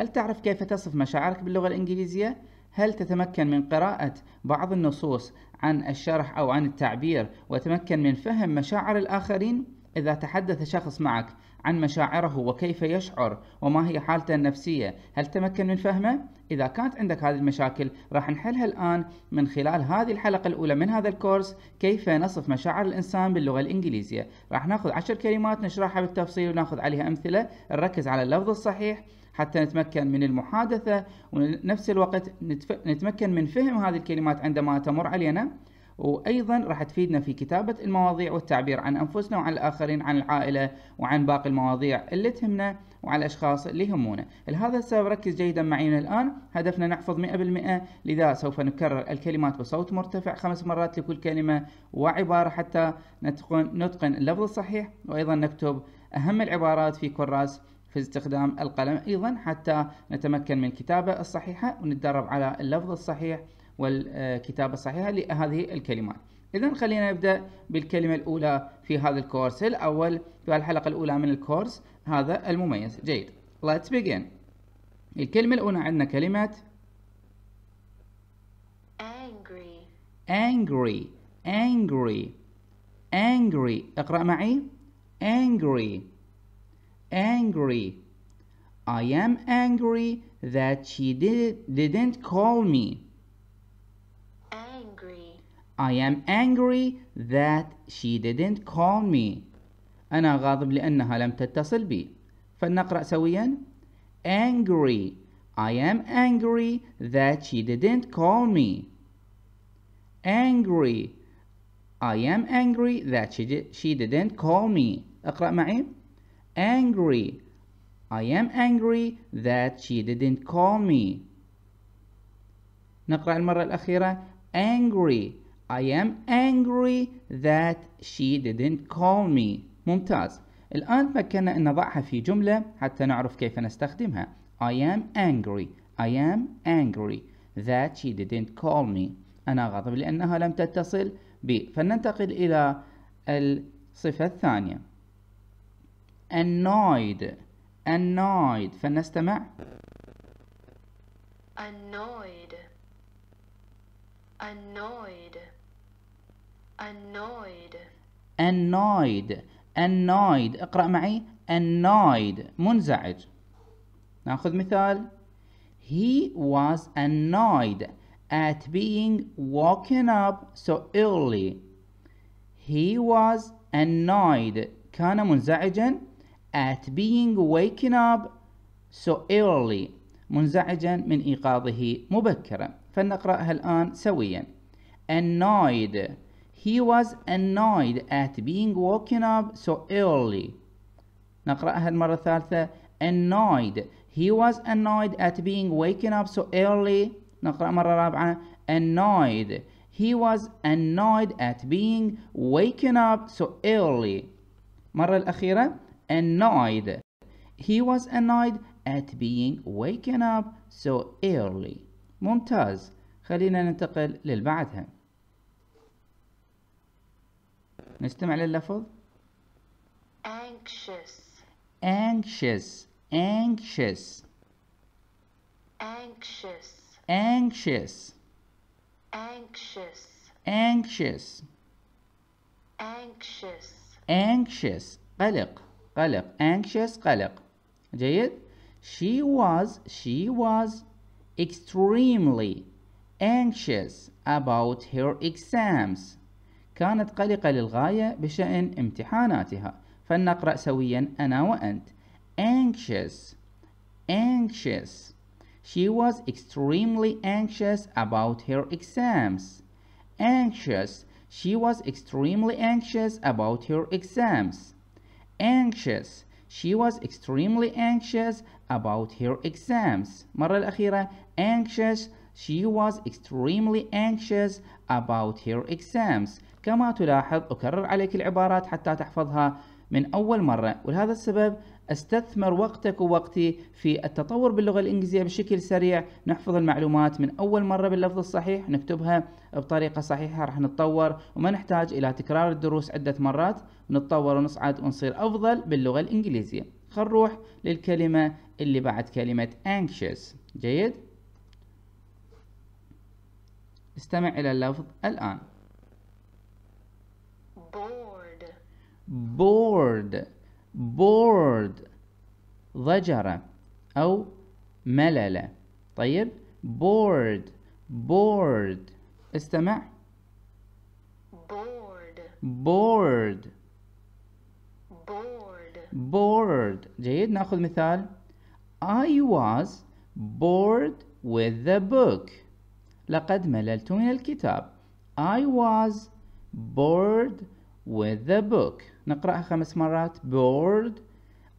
هل تعرف كيف تصف مشاعرك باللغة الإنجليزية؟ هل تتمكن من قراءة بعض النصوص عن الشرح أو عن التعبير وتمكن من فهم مشاعر الآخرين؟ إذا تحدث شخص معك عن مشاعره وكيف يشعر وما هي حالته النفسية هل تمكن من فهمه؟ إذا كانت عندك هذه المشاكل راح نحلها الآن من خلال هذه الحلقة الأولى من هذا الكورس كيف نصف مشاعر الإنسان باللغة الإنجليزية راح ناخذ عشر كلمات نشرحها بالتفصيل وناخذ عليها أمثلة نركز على اللفظ الصحيح حتى نتمكن من المحادثة ونفس الوقت نتمكن من فهم هذه الكلمات عندما تمر علينا وايضا راح تفيدنا في كتابه المواضيع والتعبير عن انفسنا وعن الاخرين عن العائله وعن باقي المواضيع اللي تهمنا وعلى الاشخاص اللي يهمونا لهذا السبب ركز جيدا معي من الان هدفنا نحفظ 100% لذا سوف نكرر الكلمات بصوت مرتفع خمس مرات لكل كلمه وعباره حتى نتقن نتقن اللفظ الصحيح وايضا نكتب اهم العبارات في كراس في استخدام القلم ايضا حتى نتمكن من الكتابه الصحيحه ونتدرب على اللفظ الصحيح والكتابة الصحيحة لهذه الكلمات إذا خلينا نبدأ بالكلمة الأولى في هذا الكورس الأول في الحلقة الأولى من الكورس هذا المميز جيد Let's begin الكلمة الأولى عندنا كلمة angry angry angry angry اقرأ معي angry angry I am angry that she did, didn't call me I am angry that she didn't call me. أنا غاضب لأنها لم تتصل بي. فلنقرأ سويا. Angry. I am angry that she didn't call me. Angry. I am angry that she, she didn't call me. اقرأ معي. Angry. I am angry that she didn't call me. نقرأ المرة الأخيرة. Angry. I am angry that she didn't call me ممتاز الآن تمكنا أن نضعها في جملة حتى نعرف كيف نستخدمها I am angry I am angry that she didn't call me أنا غاضب لأنها لم تتصل بي فلننتقل إلى الصفة الثانية annoyed annoyed فلنستمع annoyed annoyed annoyed annoyed annoyed اقرأ معي annoyed منزعج ناخذ مثال He was annoyed at being woken up so early. He was annoyed كان منزعجا at being woken up so early منزعجا من إيقاظه مبكرا فلنقرأها الآن سويا annoyed he was annoyed at being woken up so early نقرأها المرة الثالثة annoyed he was annoyed at being woken up so early نقرأ مرة رابعة annoyed he was annoyed at being woken up so early مرة الأخيرة annoyed he was annoyed at being woken up so early ممتاز خلينا ننتقل للبعدها نستمع لللفظ anxious anxious anxious anxious anxious anxious anxious anxious anxious قلق قلق anxious قلق جيد she was she was extremely anxious about her exams كانت قلقة للغاية بشأن امتحاناتها فلنقرأ سويا أنا وأنت anxious anxious She was extremely anxious about her exams. Anxious. She was extremely anxious about her exams. Anxious. She was extremely anxious about her exams. مرة الأخيرة anxious She was extremely anxious about her exams. كما تلاحظ أكرر عليك العبارات حتى تحفظها من أول مرة ولهذا السبب استثمر وقتك ووقتي في التطور باللغة الإنجليزية بشكل سريع نحفظ المعلومات من أول مرة باللفظ الصحيح نكتبها بطريقة صحيحة راح نتطور وما نحتاج إلى تكرار الدروس عدة مرات نتطور ونصعد ونصير أفضل باللغة الإنجليزية خل نروح للكلمة اللي بعد كلمة anxious جيد؟ استمع إلى اللفظ الآن bored bored bored ضجر أو ملل طيب bored bored استمع bored bored bored bored جيد ناخذ مثال I was bored with the book لقد مللت من الكتاب I was bored with the book نقرأها خمس مرات bored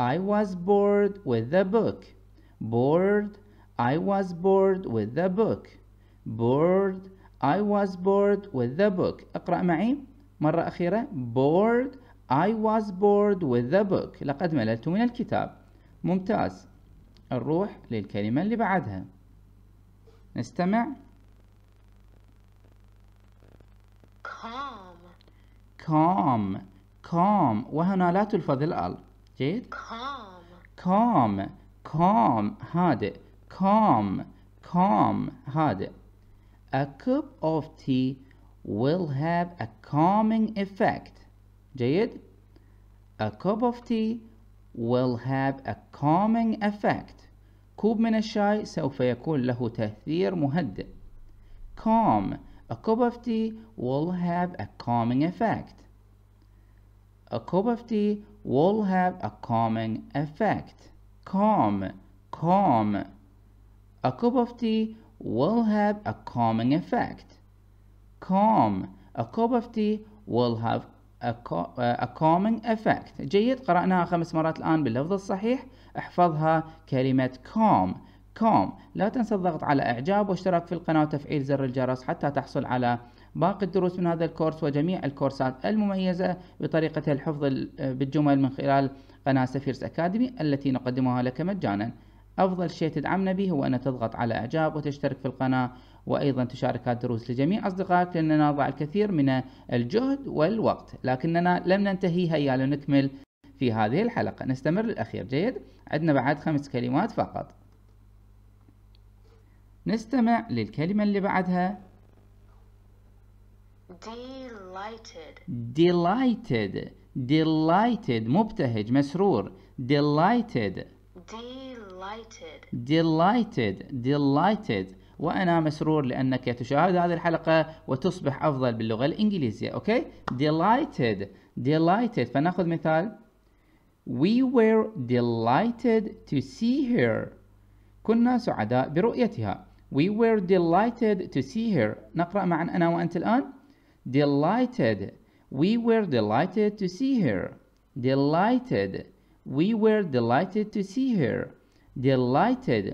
I was bored with the book bored I was bored with the book bored I was bored with the book اقرأ معي مرة أخيرة bored I was bored with the book لقد مللت من الكتاب ممتاز نروح للكلمة اللي بعدها نستمع calm calm وهنا لا تلفظ الال جيد calm calm calm هادئ calm calm هادئ a cup of tea will have a calming effect جيد a cup of tea will have a calming effect كوب من الشاي سوف يكون له تأثير مهدئ calm A cup of tea will have a calming effect. A cup of tea will have a calming effect. Calm, calm. A cup of tea will have a calming effect. Calm. A cup of tea will have a, a calming effect. جيد قرأناها خمس مرات الآن باللفظ الصحيح. احفظها كلمة calm. كوم لا تنسى الضغط على إعجاب واشتراك في القناة وتفعيل زر الجرس حتى تحصل على باقي الدروس من هذا الكورس وجميع الكورسات المميزة بطريقة الحفظ بالجمل من خلال قناة سفيرس أكاديمي التي نقدمها لك مجانا أفضل شيء تدعمنا به هو أن تضغط على إعجاب وتشترك في القناة وأيضا تشارك الدروس لجميع أصدقائك لأننا نضع الكثير من الجهد والوقت لكننا لم ننتهي هيا لنكمل في هذه الحلقة نستمر للأخير جيد عندنا بعد خمس كلمات فقط نستمع للكلمة اللي بعدها delighted delighted delighted مبتهج مسرور delighted delighted delighted delighted وأنا مسرور لأنك تشاهد هذه الحلقة وتصبح أفضل باللغة الإنجليزية أوكي delighted delighted فنأخذ مثال We were delighted to see her كنا سعداء برؤيتها We were delighted to see her. نقرأ معا أنا وأنت الآن. Delighted. We were delighted to see her. Delighted. We were delighted to see her. Delighted.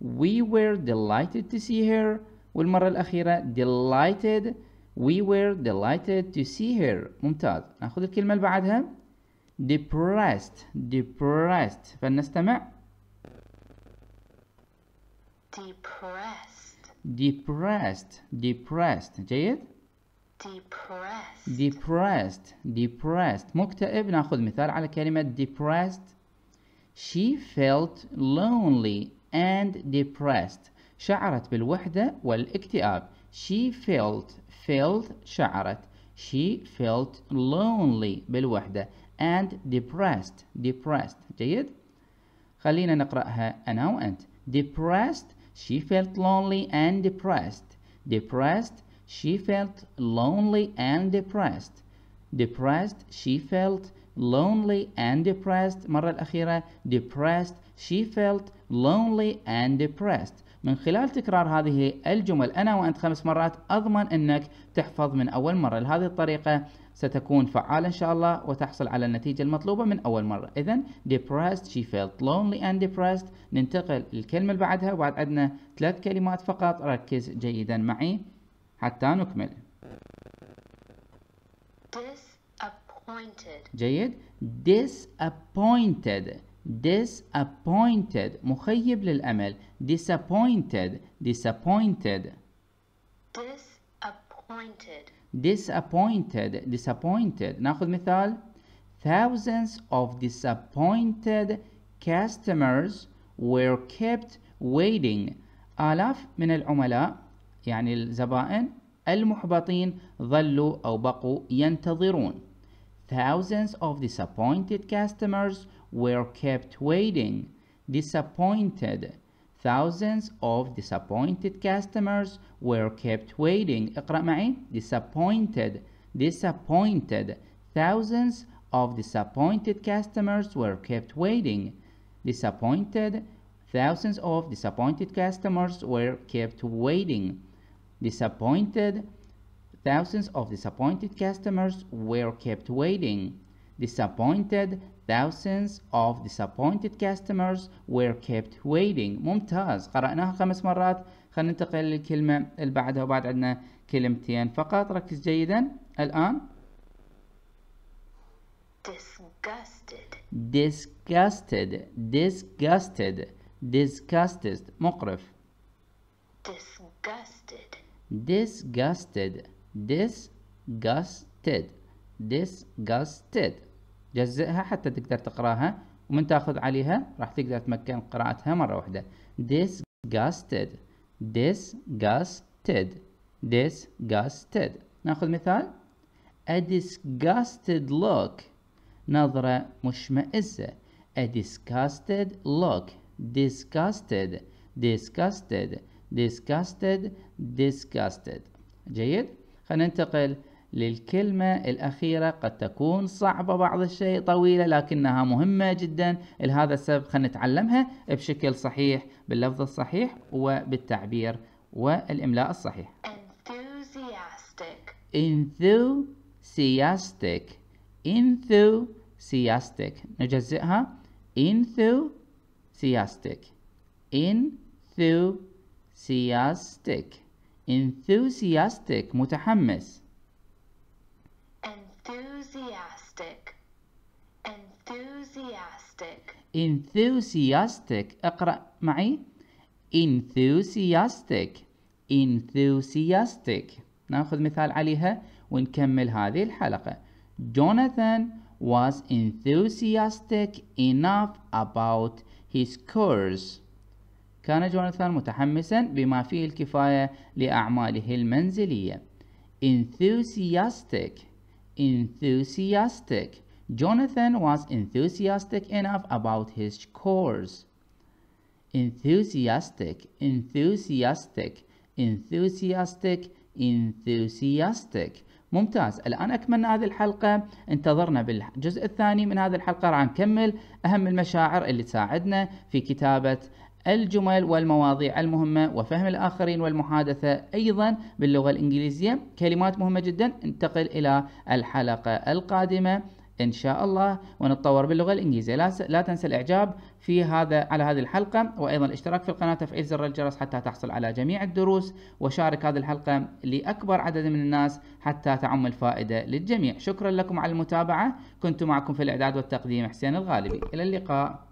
We were delighted to see her. والمرة الأخيرة delighted. We were delighted to see her. ممتاز. نأخذ الكلمة بعدها. Depressed. Depressed. فلنستمع. Depressed. Depressed. Depressed. جيد؟ Depressed. Depressed. Depressed. مكتئب ناخذ مثال على كلمة depressed. She felt lonely and depressed. شعرت بالوحدة والاكتئاب. She felt felt شعرت. She felt lonely بالوحدة and depressed depressed جيد؟ خلينا نقرأها أنا وأنت. Depressed she felt lonely and depressed. Depressed, she felt lonely and depressed. Depressed, she felt lonely and depressed. مرة الأخيرة depressed, she felt lonely and depressed. من خلال تكرار هذه الجمل أنا وأنت خمس مرات أضمن أنك تحفظ من أول مرة لهذه الطريقة ستكون فعالة إن شاء الله وتحصل على النتيجة المطلوبة من أول مرة إذا depressed she felt lonely and depressed ننتقل للكلمة اللي بعدها وبعد عندنا ثلاث كلمات فقط ركز جيدا معي حتى نكمل disappointed جيد disappointed disappointed مخيب للأمل disappointed disappointed disappointed disappointed disappointed ناخذ مثال thousands of disappointed customers were kept waiting آلاف من العملاء يعني الزبائن المحبطين ظلوا أو بقوا ينتظرون Thousands of disappointed customers were kept waiting. Disappointed. Thousands of disappointed customers were kept waiting. Disappointed. Disappointed. Thousands of disappointed customers were kept waiting. Disappointed. Thousands of disappointed customers were kept waiting. Disappointed. Thousands of disappointed customers were kept waiting. Disappointed, thousands of disappointed customers were kept waiting. ممتاز قرأناها خمس مرات خلينا ننتقل للكلمة اللي بعدها وبعد عندنا كلمتين فقط ركز جيدا الآن disgusted disgusted disgusted disgusted مقرف disgusted disgusted disgusted disgusted جزئها حتى تقدر تقراها ومن تاخذ عليها راح تقدر تمكن قراءتها مرة واحدة disgusted disgusted disgusted ناخذ مثال a disgusted look نظرة مشمئزة a disgusted look disgusted disgusted disgusted disgusted جيد فننتقل للكلمة الأخيرة قد تكون صعبة بعض الشيء طويلة لكنها مهمة جدا لهذا السبب خلينا نتعلمها بشكل صحيح باللفظ الصحيح وبالتعبير والإملاء الصحيح enthusiastic enthusiastic نجزئها enthusiastic enthusiastic enthusiastic متحمس enthusiastic enthusiastic enthusiastic اقرأ معي enthusiastic enthusiastic ناخذ مثال عليها ونكمل هذه الحلقة Jonathan was enthusiastic enough about his course كان جوناثان متحمسا بما فيه الكفاية لأعماله المنزلية enthusiastic enthusiastic Jonathan was enthusiastic enough about his chores enthusiastic enthusiastic enthusiastic enthusiastic ممتاز الآن أكملنا هذه الحلقة انتظرنا بالجزء الثاني من هذه الحلقة راح نكمل أهم المشاعر اللي تساعدنا في كتابة الجمل والمواضيع المهمة وفهم الآخرين والمحادثة أيضا باللغة الإنجليزية كلمات مهمة جدا انتقل إلى الحلقة القادمة إن شاء الله ونتطور باللغة الإنجليزية لا, تنسى الإعجاب في هذا على هذه الحلقة وأيضا الاشتراك في القناة تفعيل زر الجرس حتى تحصل على جميع الدروس وشارك هذه الحلقة لأكبر عدد من الناس حتى تعم الفائدة للجميع شكرا لكم على المتابعة كنت معكم في الإعداد والتقديم حسين الغالبي إلى اللقاء